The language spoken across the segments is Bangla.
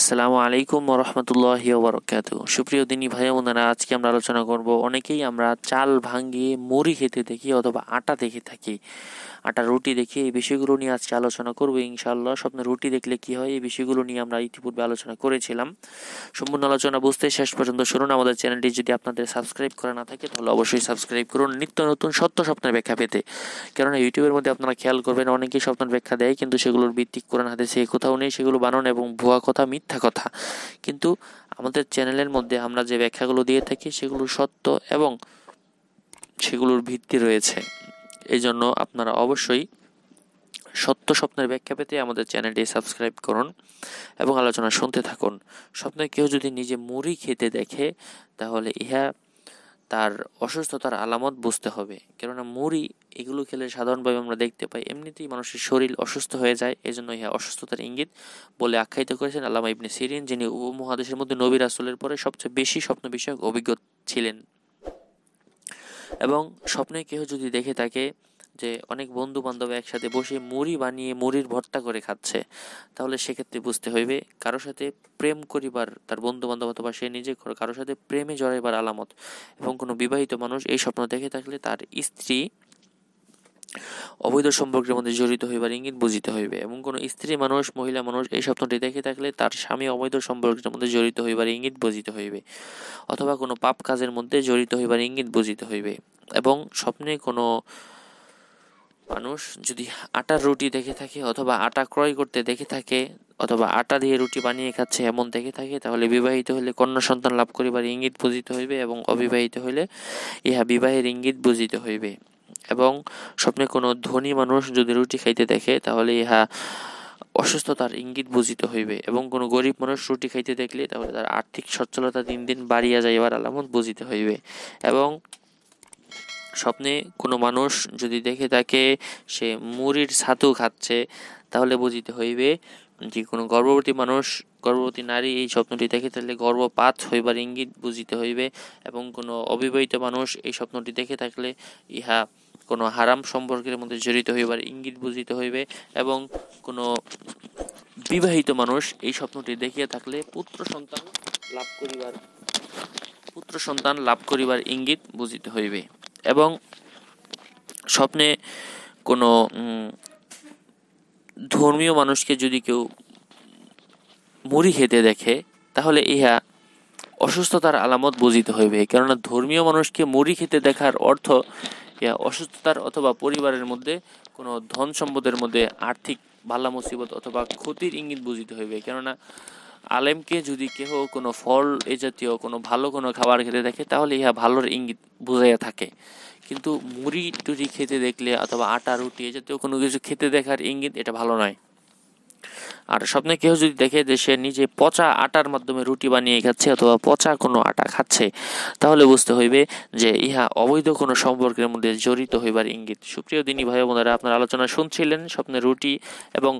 আসসালামু আলাইকুম রহমতুল্লাহ বরকাত সুপ্রিয় দিনী ভাই ওনারা আজকে আমরা আলোচনা করব অনেকেই আমরা চাল ভাঙিয়ে মুড়ি খেতে দেখি অথবা আটা দেখে থাকি আটা রুটি দেখি এই বিষয়গুলো নিয়ে আজকে আলোচনা করবো ইনশাল্লাহ স্বপ্নে রুটি দেখলে কি হয় এই বিষয়গুলো নিয়ে আমরা ইতিপূর্বে আলোচনা করেছিলাম সম্পূর্ণ আলোচনা বুঝতে শেষ পর্যন্ত শুনুন আমাদের চ্যানেলটি যদি আপনাদের সাবস্ক্রাইব করা না থাকে তাহলে অবশ্যই সাবস্ক্রাইব করুন নিত্য নতুন সত্য স্বপ্নের ব্যাখ্যা পেতে কেননা ইউটিউবের মধ্যে আপনারা খেয়াল করবেন অনেকেই স্বপ্নের ব্যাখ্যা দেয় কিন্তু সেগুলোর ভিত্তিক করেন হাতে সে কোথাও নেই সেগুলো বানান এবং ভুয়া কথা মিথ্যা মিথ্যা কথা কিন্তু আমাদের চ্যানেলের মধ্যে আমরা যে ব্যাখ্যাগুলো দিয়ে থাকি সেগুলো সত্য এবং সেগুলোর ভিত্তি রয়েছে এই জন্য আপনারা অবশ্যই সত্য স্বপ্নের ব্যাখ্যা পেতে আমাদের চ্যানেলটি সাবস্ক্রাইব করুন এবং আলোচনা শুনতে থাকুন স্বপ্নে কেউ যদি নিজে মুড়ি খেতে দেখে তাহলে ইহা তার অসুস্থতার আলামত বুঝতে হবে কেননা মুড়ি এগুলো খেলে সাধারণভাবে আমরা দেখতে পাই এমনিতেই মানুষের শরীর অসুস্থ হয়ে যায় এই জন্য ইহা হ্যাঁ, অসুস্থতার ইঙ্গিত বলে আখ্যায়িত করেছেন আল্লামা ইবনে সিরিন যিনি উপমহাদেশের মধ্যে নবীর আসলের পরে সবচেয়ে বেশি স্বপ্ন বিষয়ক অভিজ্ঞ ছিলেন এবং স্বপ্নে কেহ যদি দেখে থাকে যে অনেক বন্ধু বান্ধব একসাথে বসে মুড়ি বানিয়ে মুড়ির ভর্তা করে খাচ্ছে তাহলে সেক্ষেত্রে বুঝতে হইবে কারোর সাথে প্রেম করিবার তার বন্ধু বান্ধব অথবা সে নিজে কারোর সাথে প্রেমে জড়াইবার আলামত এবং কোনো বিবাহিত মানুষ এই স্বপ্ন দেখে থাকলে তার স্ত্রী অবৈধ সম্পর্কের মধ্যে জড়িত হইবার ইঙ্গিত বুঝিতে হইবে এবং কোনো স্ত্রী মানুষ মহিলা মানুষ এই স্বপ্নটি দেখে থাকলে তার স্বামী অবৈধ সম্পর্কের মধ্যে জড়িত হইবার ইঙ্গিত বুঝিতে হইবে অথবা কোনো পাপ কাজের মধ্যে জড়িত হইবার ইঙ্গিত বুঝিতে হইবে এবং স্বপ্নে কোনো মানুষ যদি আটার রুটি দেখে থাকে অথবা আটা ক্রয় করতে দেখে থাকে অথবা আটা দিয়ে রুটি বানিয়ে খাচ্ছে এমন দেখে থাকে তাহলে বিবাহিত হলে কন্যা সন্তান লাভ করিবার ইঙ্গিত বুঝিতে হইবে এবং অবিবাহিত হইলে ইহা বিবাহের ইঙ্গিত বুঝিতে হইবে এবং স্বপ্নে কোনো ধনী মানুষ যদি রুটি খাইতে দেখে তাহলে ইহা অসুস্থতার ইঙ্গিত বুঝিতে হইবে এবং কোনো গরিব মানুষ রুটি খাইতে দেখলে তাহলে তার আর্থিক সচ্ছলতা দিন দিন বাড়িয়া যাইবার আলামত বুঝিতে হইবে এবং স্বপ্নে কোনো মানুষ যদি দেখে থাকে সে মুড়ির ছাতু খাচ্ছে তাহলে বুঝিতে হইবে যে কোনো গর্ভবতী মানুষ গর্ভবতী নারী এই স্বপ্নটি দেখে থাকলে গর্ভপাত হইবার ইঙ্গিত বুঝিতে হইবে এবং কোনো অবিবাহিত মানুষ এই স্বপ্নটি দেখে থাকলে ইহা কোনো হারাম সম্পর্কের মধ্যে জড়িত হইবার ইঙ্গিত বুঝিতে হইবে এবং কোনো বিবাহিত মানুষ এই স্বপ্নটি দেখিয়া থাকলে পুত্র সন্তান লাভ করিবার পুত্র সন্তান লাভ করিবার ইঙ্গিত বুঝিতে হইবে এবং স্বপ্নে কোনো ধর্মীয় মানুষকে যদি কেউ মুড়ি খেতে দেখে তাহলে ইহা অসুস্থতার আলামত বুঝিতে হইবে কেননা ধর্মীয় মানুষকে মুড়ি খেতে দেখার অর্থ ইহা অসুস্থতার অথবা পরিবারের মধ্যে কোনো ধন সম্পদের মধ্যে আর্থিক বাল্লা মুসিবত অথবা ক্ষতির ইঙ্গিত বুঝিতে হইবে কেননা আলেমকে যদি কেহ কোনো ফল এ জাতীয় কোনো ভালো কোনো খাবার খেতে দেখে তাহলে ইহা ভালোর ইঙ্গিত বুঝাইয়া থাকে কিন্তু মুড়ি টুড়ি খেতে দেখলে অথবা আটা রুটি এ জাতীয় কোনো কিছু খেতে দেখার ইঙ্গিত এটা ভালো নয় আর স্বপ্নে কেউ যদি দেখে যে সে নিজে পচা আটার মাধ্যমে রুটি বানিয়ে খাচ্ছে অথবা পচা কোনো আটা খাচ্ছে তাহলে বুঝতে হইবে যে ইহা অবৈধ কোনো সম্পর্কের মধ্যে জড়িত হইবার ইঙ্গিত সুপ্রিয় দিনী ভাই বোনেরা আপনার আলোচনা শুনছিলেন স্বপ্নে রুটি এবং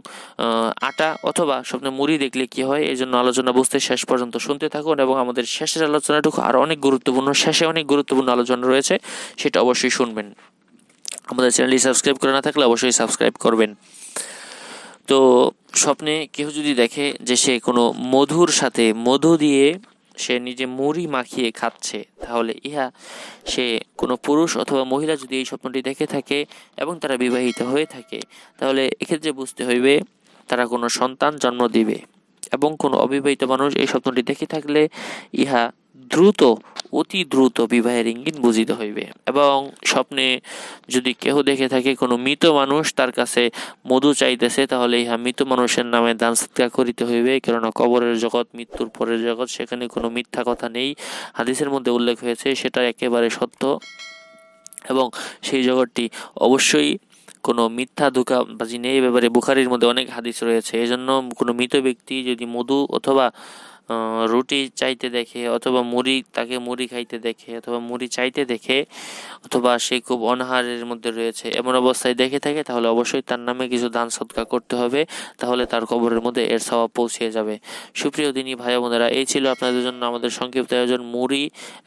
আটা অথবা স্বপ্নে মুড়ি দেখলে কি হয় এই জন্য আলোচনা বুঝতে শেষ পর্যন্ত শুনতে থাকুন এবং আমাদের শেষের আলোচনাটুকু আর অনেক গুরুত্বপূর্ণ শেষে অনেক গুরুত্বপূর্ণ আলোচনা রয়েছে সেটা অবশ্যই শুনবেন আমাদের চ্যানেলটি সাবস্ক্রাইব করে না থাকলে অবশ্যই সাবস্ক্রাইব করবেন তো স্বপ্নে কেউ যদি দেখে যে সে কোনো মধুর সাথে মধু দিয়ে সে নিজে মুড়ি মাখিয়ে খাচ্ছে তাহলে ইহা সে কোনো পুরুষ অথবা মহিলা যদি এই স্বপ্নটি দেখে থাকে এবং তারা বিবাহিত হয়ে থাকে তাহলে এক্ষেত্রে বুঝতে হইবে তারা কোনো সন্তান জন্ম দিবে এবং কোনো অবিবাহিত মানুষ এই স্বপ্নটি দেখে থাকলে ইহা দ্রুত অতি দ্রুত বিবাহের ইঙ্গিত বুঝিতে হইবে এবং স্বপ্নে যদি কেহ দেখে থাকে কোনো মৃত মানুষ তার কাছে মধু চাইতেছে তাহলে ইহা মৃত মানুষের নামে দান সৎকার করিতে হইবে কেননা কবরের জগৎ মৃত্যুর পরের জগৎ সেখানে কোনো মিথ্যা কথা নেই হাদিসের মধ্যে উল্লেখ হয়েছে সেটা একেবারে সত্য এবং সেই জগৎটি অবশ্যই কোনো মিথ্যা ধোকাবাজি নেই এ ব্যাপারে বুখারির মধ্যে অনেক হাদিস রয়েছে এজন্য কোনো মৃত ব্যক্তি যদি মধু অথবা রুটি চাইতে দেখে অথবা মুড়ি তাকে মুড়ি খাইতে দেখে অথবা মুড়ি চাইতে দেখে অথবা সে খুব অনাহারের মধ্যে রয়েছে এমন অবস্থায় দেখে থাকে তাহলে অবশ্যই তার নামে কিছু দান সৎকার করতে হবে তাহলে তার কবরের মধ্যে এর স্বভাব পৌঁছে যাবে সুপ্রিয় দিনী ভাই বোনেরা এই ছিল আপনাদের জন্য আমাদের সংক্ষিপ্ত আয়োজন মুড়ি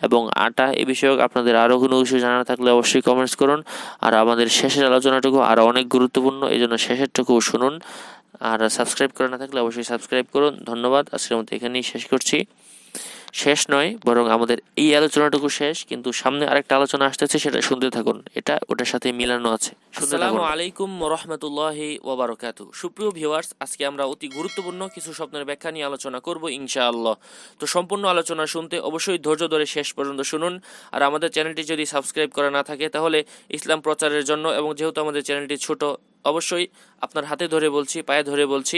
এবং আটা এ বিষয়ক আপনাদের আরও কোনো কিছু জানা থাকলে অবশ্যই কমেন্টস করুন আর আমাদের শেষের আলোচনাটুকু আরও অনেক গুরুত্বপূর্ণ এই জন্য শেষেরটুকু শুনুন আর সাবস্ক্রাইব করে না থাকলে অবশ্যই সাবস্ক্রাইব করুন ধন্যবাদ আজকের মতো এখানেই শেষ করছি শেষ নয় বরং আমাদের এই আলোচনাটুকু শেষ কিন্তু সামনে আরেকটা আলোচনা আসতেছে সেটা শুনতে থাকুন এটা ওটার সাথে মিলানো আছে আসসালামু আলাইকুম রহমতুল্লাহি ওবারকাতু সুপ্রিয় ভিউয়ার্স আজকে আমরা অতি গুরুত্বপূর্ণ কিছু স্বপ্নের ব্যাখ্যা নিয়ে আলোচনা করব ইনশাআল্লাহ তো সম্পূর্ণ আলোচনা শুনতে অবশ্যই ধৈর্য ধরে শেষ পর্যন্ত শুনুন আর আমাদের চ্যানেলটি যদি সাবস্ক্রাইব করা না থাকে তাহলে ইসলাম প্রচারের জন্য এবং যেহেতু আমাদের চ্যানেলটি ছোট অবশ্যই আপনার হাতে ধরে বলছি পায়ে ধরে বলছি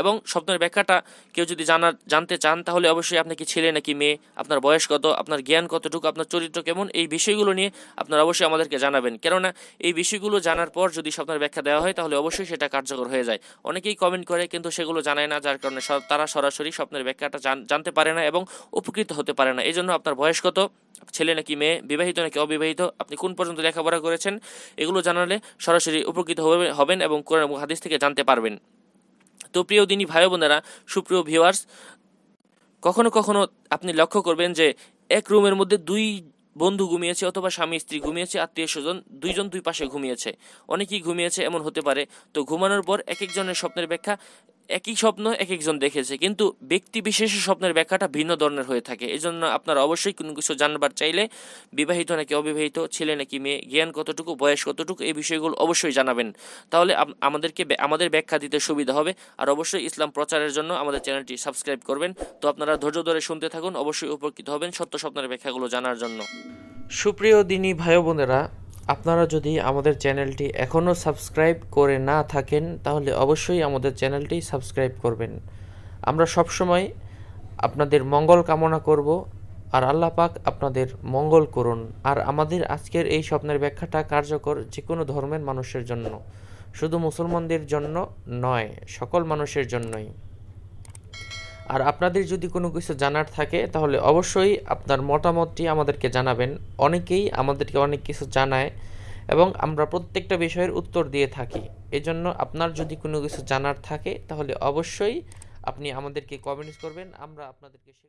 এবং স্বপ্নের ব্যাখ্যাটা কেউ যদি জানার জানতে চান তাহলে অবশ্যই আপনি কি ছেলে নাকি মেয়ে আপনার বয়স কত আপনার জ্ঞান কতটুকু আপনার চরিত্র কেমন এই বিষয়গুলো নিয়ে আপনারা অবশ্যই আমাদেরকে জানাবেন কেননা এই বিষয়গুলো জানার পর যদি স্বপ্নের ব্যাখ্যা দেওয়া হয় তাহলে অবশ্যই সেটা কার্যকর হয়ে যায় অনেকেই কমেন্ট করে কিন্তু সেগুলো জানায় না যার কারণে তারা সরাসরি স্বপ্নের ব্যাখ্যাটা জানতে পারে না এবং উপকৃত হতে পারে না এই জন্য আপনার বয়স কত ছেলে নাকি মেয়ে বিবাহিত নাকি অবিবাহিত আপনি কোন পর্যন্ত লেখাপড়া করেছেন এগুলো জানালে সরাসরি উপকৃত হবেন এবং কোরআন হাদিস থেকে জানতে পারবেন তো প্রিয় দিনী ভাই বোনেরা সুপ্রিয় ভিউয়ার্স কখনো কখনো আপনি লক্ষ্য করবেন যে এক রুমের মধ্যে দুই বন্ধু ঘুমিয়েছে অথবা স্বামী স্ত্রী ঘুমিয়েছে আত্মীয় স্বজন দুইজন দুই পাশে ঘুমিয়েছে অনেকেই ঘুমিয়েছে এমন হতে পারে তো ঘুমানোর পর এক একজনের স্বপ্নের ব্যাখ্যা একই স্বপ্ন এক একজন দেখেছে কিন্তু ব্যক্তি বিশেষে স্বপ্নের ব্যাখ্যাটা ভিন্ন ধরনের হয়ে থাকে এই জন্য আপনারা অবশ্যই কোনো কিছু জানবার চাইলে বিবাহিত নাকি অবিবাহিত ছেলে নাকি মেয়ে জ্ঞান কতটুকু বয়স কতটুকু এই বিষয়গুলো অবশ্যই জানাবেন তাহলে আমাদেরকে আমাদের ব্যাখ্যা দিতে সুবিধা হবে আর অবশ্যই ইসলাম প্রচারের জন্য আমাদের চ্যানেলটি সাবস্ক্রাইব করবেন তো আপনারা ধৈর্য ধরে শুনতে থাকুন অবশ্যই উপকৃত হবেন সত্য স্বপ্নের ব্যাখ্যাগুলো জানার জন্য সুপ্রিয় দিনী ভাই বোনেরা আপনারা যদি আমাদের চ্যানেলটি এখনও সাবস্ক্রাইব করে না থাকেন তাহলে অবশ্যই আমাদের চ্যানেলটি সাবস্ক্রাইব করবেন আমরা সবসময় আপনাদের মঙ্গল কামনা করব আর আল্লাহ পাক আপনাদের মঙ্গল করুন আর আমাদের আজকের এই স্বপ্নের ব্যাখ্যাটা কার্যকর যে কোনো ধর্মের মানুষের জন্য শুধু মুসলমানদের জন্য নয় সকল মানুষের জন্যই আর আপনাদের যদি কোনো কিছু জানার থাকে তাহলে অবশ্যই আপনার মতামতটি আমাদেরকে জানাবেন অনেকেই আমাদেরকে অনেক কিছু জানায় এবং আমরা প্রত্যেকটা বিষয়ের উত্তর দিয়ে থাকি এজন্য আপনার যদি কোনো কিছু জানার থাকে তাহলে অবশ্যই আপনি আমাদেরকে কমেন্টস করবেন আমরা আপনাদেরকে